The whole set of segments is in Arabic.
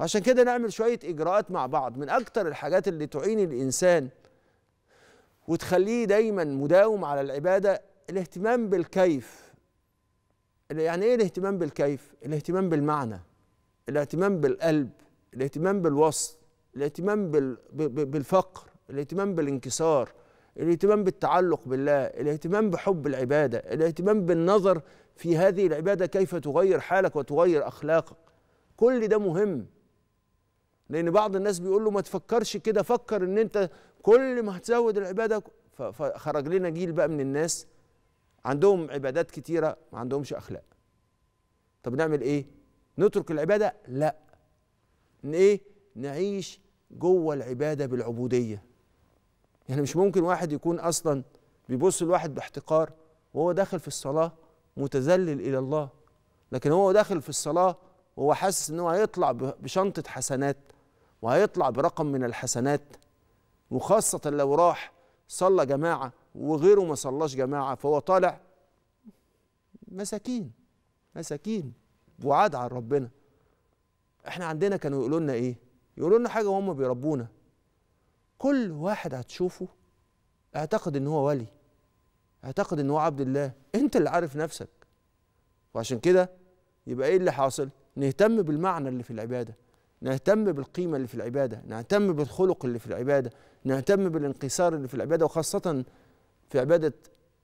عشان كده نعمل شوية إجراءات مع بعض من أكتر الحاجات اللي تعين الإنسان وتخليه دايما مداوم على العبادة الاهتمام بالكيف يعني إيه الاهتمام بالكيف؟ الاهتمام بالمعنى الاهتمام بالقلب الاهتمام بالوصل الاهتمام بالفقر الاهتمام بالانكسار الاهتمام بالتعلق بالله الاهتمام بحب العبادة الاهتمام بالنظر في هذه العبادة كيف تغير حالك وتغير أخلاقك كل ده مهم لان بعض الناس بيقول له ما تفكرش كده فكر ان انت كل ما هتزود العباده فخرج لنا جيل بقى من الناس عندهم عبادات كتيره ما عندهمش اخلاق طب نعمل ايه نترك العباده لا ان ايه نعيش جوه العباده بالعبوديه يعني مش ممكن واحد يكون اصلا بيبص لواحد باحتقار وهو داخل في الصلاه متذلل الى الله لكن هو داخل في الصلاه وهو حاسس ان هو هيطلع بشنطه حسنات وهيطلع برقم من الحسنات وخاصة لو راح صلى جماعة وغيره ما صلاش جماعة فهو طالع مساكين مساكين وعاد عن ربنا احنا عندنا كانوا يقولوا لنا ايه يقولوا لنا حاجة وهم بيربونا كل واحد هتشوفه اعتقد ان هو ولي اعتقد ان هو عبد الله انت اللي عارف نفسك وعشان كده يبقى ايه اللي حاصل نهتم بالمعنى اللي في العباده نهتم بالقيمة اللي في العبادة نهتم بالخلق اللي في العبادة نهتم بالانكسار اللي في العبادة وخاصة في عبادة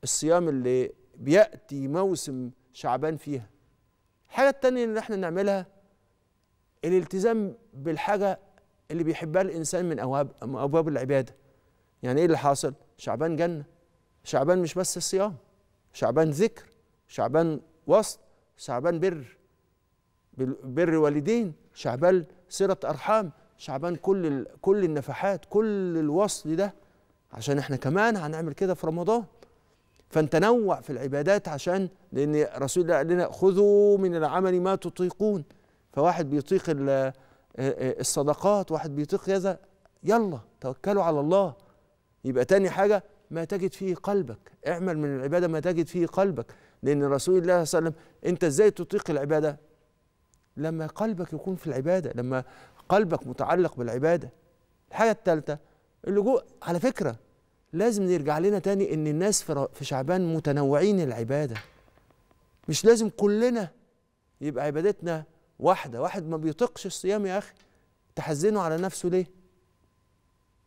الصيام اللي بيأتي موسم شعبان فيها الحاجة التانية اللي احنا نعملها الالتزام بالحاجة اللي بيحبها الإنسان من أبواب, أبواب العبادة يعني إيه اللي حاصل؟ شعبان جنة شعبان مش بس الصيام شعبان ذكر شعبان وصل شعبان بر بر والدين شعبان سيرة أرحام شعبان كل كل النفحات كل الوصل ده عشان احنا كمان هنعمل كده في رمضان فنتنوع في العبادات عشان لان رسول الله قال لنا خذوا من العمل ما تطيقون فواحد بيطيق آه، آه، الصدقات واحد بيطيق كذا يلا توكلوا على الله يبقى تاني حاجة ما تجد فيه قلبك اعمل من العبادة ما تجد فيه قلبك لأن رسول الله صلى الله عليه وسلم أنت إزاي تطيق العبادة لما قلبك يكون في العباده لما قلبك متعلق بالعباده الحاجه الثالثه اللجوء على فكره لازم نرجع لنا تاني ان الناس في شعبان متنوعين العباده مش لازم كلنا يبقى عبادتنا واحده واحد ما بيطيقش الصيام يا اخي تحزنه على نفسه ليه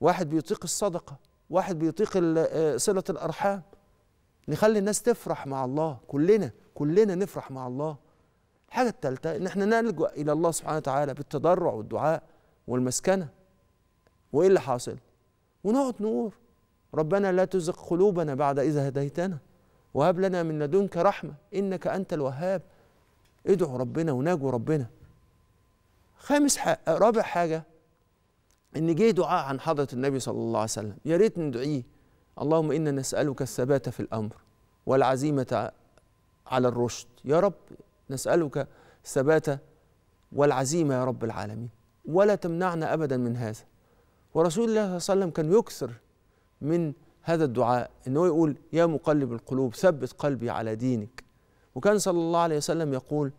واحد بيطيق الصدقه واحد بيطيق آه، صله الارحام نخلي الناس تفرح مع الله كلنا كلنا نفرح مع الله الحاجة الثالثة إن احنا نلجأ إلى الله سبحانه وتعالى بالتضرع والدعاء والمسكنة وإيه اللي حاصل؟ ونقعد نقول ربنا لا تزغ قلوبنا بعد إذا هديتنا وهب لنا من لدنك رحمة إنك أنت الوهاب ادعوا ربنا وناجوا ربنا خامس حاجة رابع حاجة إن جه دعاء عن حضرة النبي صلى الله عليه وسلم يا ريت ندعيه اللهم إنا نسألك الثبات في الأمر والعزيمة على الرشد يا رب نسألك الثبات والعزيمة يا رب العالمين ولا تمنعنا أبدا من هذا ورسول الله صلى الله عليه وسلم كان يكثر من هذا الدعاء أنه يقول يا مقلب القلوب ثبت قلبي على دينك وكان صلى الله عليه وسلم يقول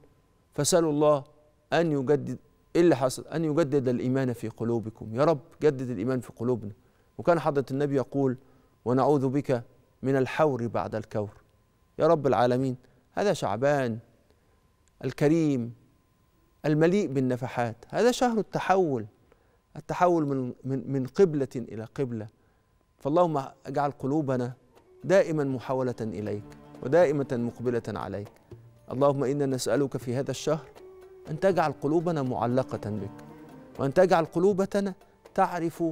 فسألوا الله أن يجدد إيه اللي حصل أن يجدد الإيمان في قلوبكم يا رب جدد الإيمان في قلوبنا وكان حضرة النبي يقول ونعوذ بك من الحور بعد الكور يا رب العالمين هذا شعبان الكريم المليء بالنفحات هذا شهر التحول التحول من من من قبلة إلى قبلة فاللهم اجعل قلوبنا دائما محاولة إليك ودائمة مقبلة عليك اللهم إنا نسألك في هذا الشهر أن تجعل قلوبنا معلقة بك وأن تجعل قلوبنا تعرف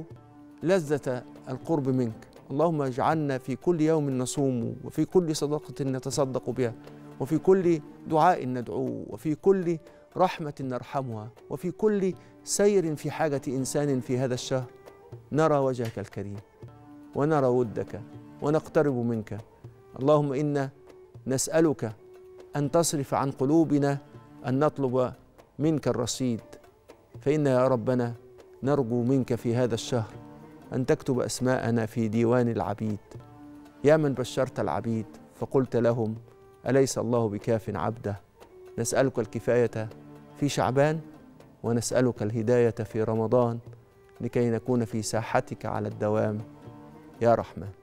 لذة القرب منك اللهم اجعلنا في كل يوم نصوم وفي كل صدقة نتصدق بها وفي كل دعاء ندعوه وفي كل رحمة نرحمها وفي كل سير في حاجة إنسان في هذا الشهر نرى وجهك الكريم ونرى ودك ونقترب منك اللهم إنا نسألك أن تصرف عن قلوبنا أن نطلب منك الرصيد فإن يا ربنا نرجو منك في هذا الشهر أن تكتب أسماءنا في ديوان العبيد يا من بشرت العبيد فقلت لهم أليس الله بكاف عبده نسألك الكفاية في شعبان ونسألك الهداية في رمضان لكي نكون في ساحتك على الدوام يا رحمن